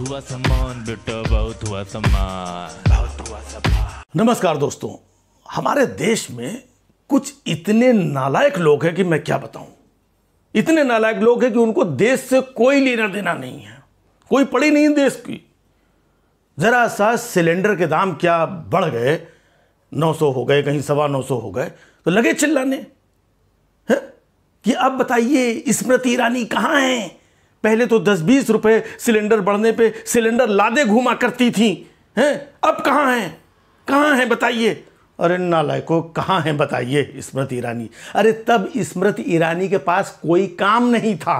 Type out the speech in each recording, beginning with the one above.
हुआ सम्मान बेटा बहुत हुआ सम्मान बहुत हुआ सम्मान नमस्कार दोस्तों हमारे देश में कुछ इतने नालायक लोग हैं कि मैं क्या बताऊं इतने नालायक लोग हैं कि उनको देश से कोई लेना देना नहीं है कोई पड़ी नहीं देश की ज़रा सा सिलेंडर के दाम क्या बढ़ गए 900 हो गए कहीं सवा नौ सौ हो गए तो लगे चिल्लाने कि अब बताइए स्मृति ईरानी कहाँ हैं पहले तो दस बीस रुपए सिलेंडर बढ़ने पे सिलेंडर लादे घूमा करती थी हैं अब कहाँ हैं कहाँ हैं बताइए अरे नालायको कहाँ हैं बताइए स्मृति ईरानी अरे तब स्मृति ईरानी के पास कोई काम नहीं था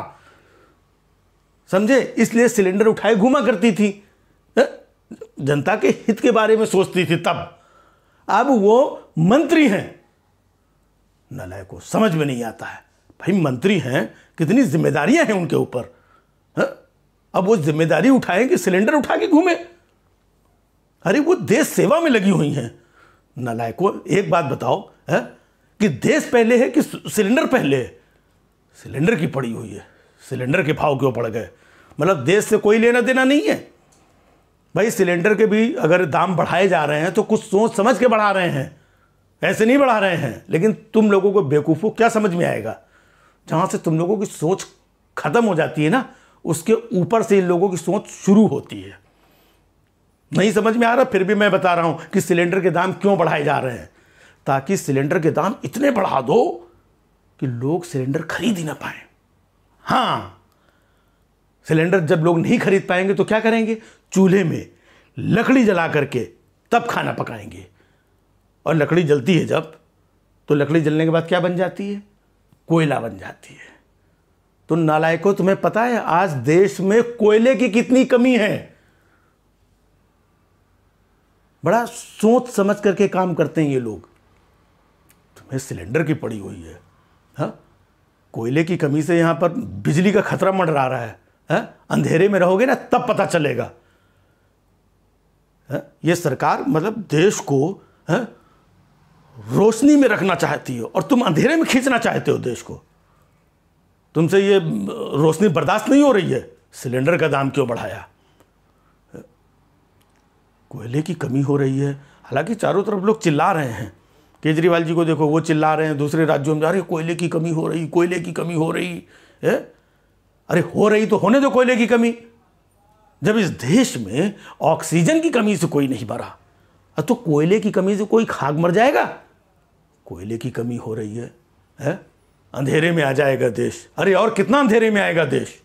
समझे इसलिए सिलेंडर उठाए घूमा करती थी जनता के हित के बारे में सोचती थी तब अब वो मंत्री हैं नालायको समझ में नहीं आता है भाई मंत्री हैं कितनी जिम्मेदारियां हैं उनके ऊपर हा? अब वो जिम्मेदारी उठाएं कि सिलेंडर उठा के घूमे अरे वो देश सेवा में लगी हुई हैं नलायको एक बात बताओ है हाँ? कि देश पहले है कि सिलेंडर पहले है सिलेंडर की पड़ी हुई है सिलेंडर के भाव क्यों पड़ गए मतलब देश से कोई लेना देना नहीं है भाई सिलेंडर के भी अगर दाम बढ़ाए जा रहे हैं तो कुछ सोच समझ के बढ़ा रहे हैं ऐसे नहीं बढ़ा रहे हैं लेकिन तुम लोगों को बेवकूफ़ों क्या समझ में आएगा जहाँ से तुम लोगों की सोच ख़त्म हो जाती है ना उसके ऊपर से इन लोगों की सोच शुरू होती है नहीं समझ में आ रहा फिर भी मैं बता रहा हूं कि सिलेंडर के दाम क्यों बढ़ाए जा रहे हैं ताकि सिलेंडर के दाम इतने बढ़ा दो कि लोग सिलेंडर खरीद ही ना पाए हां सिलेंडर जब लोग नहीं खरीद पाएंगे तो क्या करेंगे चूल्हे में लकड़ी जला करके तब खाना पकाएंगे और लकड़ी जलती है जब तो लकड़ी जलने के बाद क्या बन जाती है कोयला बन जाती है तो नालायकों तुम्हें पता है आज देश में कोयले की कितनी कमी है बड़ा सोच समझ करके काम करते हैं ये लोग तुम्हें सिलेंडर की पड़ी हुई है हा? कोयले की कमी से यहां पर बिजली का खतरा मंडरा रहा है हा? अंधेरे में रहोगे ना तब पता चलेगा हा? ये सरकार मतलब देश को हा? रोशनी में रखना चाहती हो और तुम अंधेरे में खींचना चाहते हो देश को तुमसे ये रोशनी बर्दाश्त नहीं हो रही है सिलेंडर का दाम क्यों बढ़ाया कोयले की कमी हो रही है हालांकि चारों तरफ लोग चिल्ला रहे हैं केजरीवाल जी को देखो वो चिल्ला रहे हैं दूसरे राज्यों में जा रहे कोयले की कमी हो रही कोयले की कमी हो रही है अरे हो रही तो होने दो कोयले की कमी जब इस देश में ऑक्सीजन की कमी से कोई नहीं भरा तो कोयले की कमी से कोई खाक मर जाएगा कोयले की कमी हो रही है, है? अंधेरे में आ जाएगा देश अरे और कितना अंधेरे में आएगा देश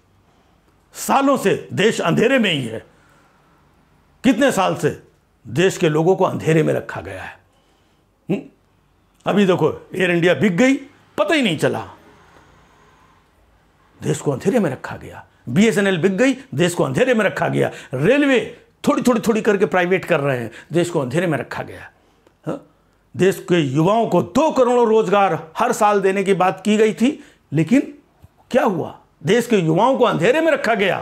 सालों से देश अंधेरे में ही है कितने साल से देश के लोगों को अंधेरे में रखा गया है हुँ? हम्म? अभी देखो एयर इंडिया बिक गई पता ही नहीं चला देश को अंधेरे में रखा गया बीएसएनएल बिक गई देश को अंधेरे में रखा गया रेलवे थोड़ी थोड़ी थोड़ी करके प्राइवेट कर रहे हैं देश को अंधेरे में रखा गया हा? देश के युवाओं को दो करोड़ रोजगार हर साल देने की बात की गई थी लेकिन क्या हुआ देश के युवाओं को अंधेरे में रखा गया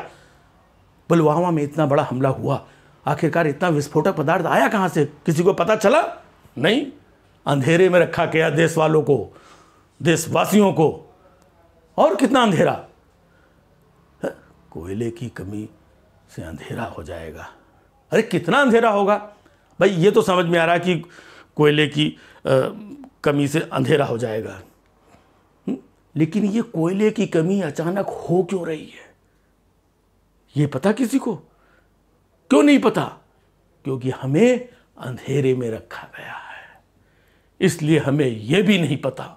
पुलवामा में इतना बड़ा हमला हुआ आखिरकार इतना विस्फोटक पदार्थ आया कहां से किसी को पता चला नहीं अंधेरे में रखा गया देश वालों को देशवासियों को और कितना अंधेरा कोयले की कमी से अंधेरा हो जाएगा अरे कितना अंधेरा होगा भाई ये तो समझ में आ रहा है कि कोयले की आ, कमी से अंधेरा हो जाएगा लेकिन ये कोयले की कमी अचानक हो क्यों रही है ये पता किसी को क्यों नहीं पता क्योंकि हमें अंधेरे में रखा गया है इसलिए हमें यह भी नहीं पता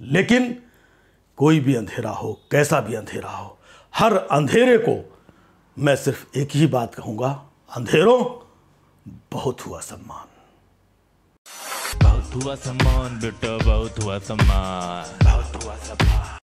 लेकिन कोई भी अंधेरा हो कैसा भी अंधेरा हो हर अंधेरे को मैं सिर्फ एक ही बात कहूंगा अंधेरों बहुत हुआ सम्मान हुआ सम्मान बेटा बहुत हुआ सम्मान बहुत हुआ सम्मान